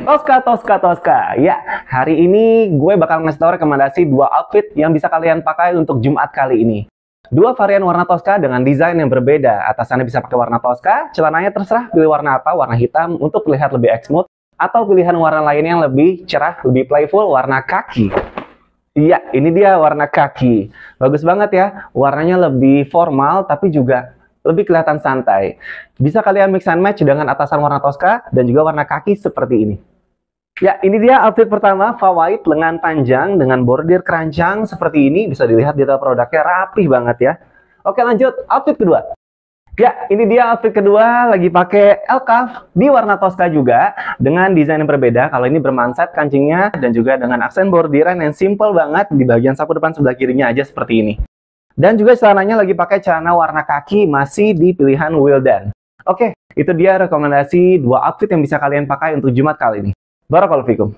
Tosca, Tosca, Tosca. Ya, hari ini gue bakal ngasih tau rekomendasi dua outfit yang bisa kalian pakai untuk Jumat kali ini. Dua varian warna Tosca dengan desain yang berbeda. Atasannya bisa pakai warna Tosca, celananya terserah pilih warna apa, warna hitam untuk terlihat lebih eksmut, atau pilihan warna lain yang lebih cerah, lebih playful, warna kaki. Iya, ini dia warna kaki. Bagus banget ya, warnanya lebih formal tapi juga lebih kelihatan santai. Bisa kalian mix and match dengan atasan warna Tosca dan juga warna kaki seperti ini. Ya, ini dia outfit pertama, fawaid lengan panjang dengan bordir keranjang seperti ini. Bisa dilihat detail produknya rapih banget ya. Oke lanjut, outfit kedua. Ya, ini dia outfit kedua, lagi pakai elkaf di warna tosca juga, dengan desain yang berbeda. Kalau ini bermanset kancingnya, dan juga dengan aksen bordiran yang simple banget di bagian saku depan sebelah kirinya aja seperti ini. Dan juga celananya lagi pakai celana warna kaki, masih di pilihan Wildan. Oke, itu dia rekomendasi dua outfit yang bisa kalian pakai untuk Jumat kali ini. Barakallahu fikum.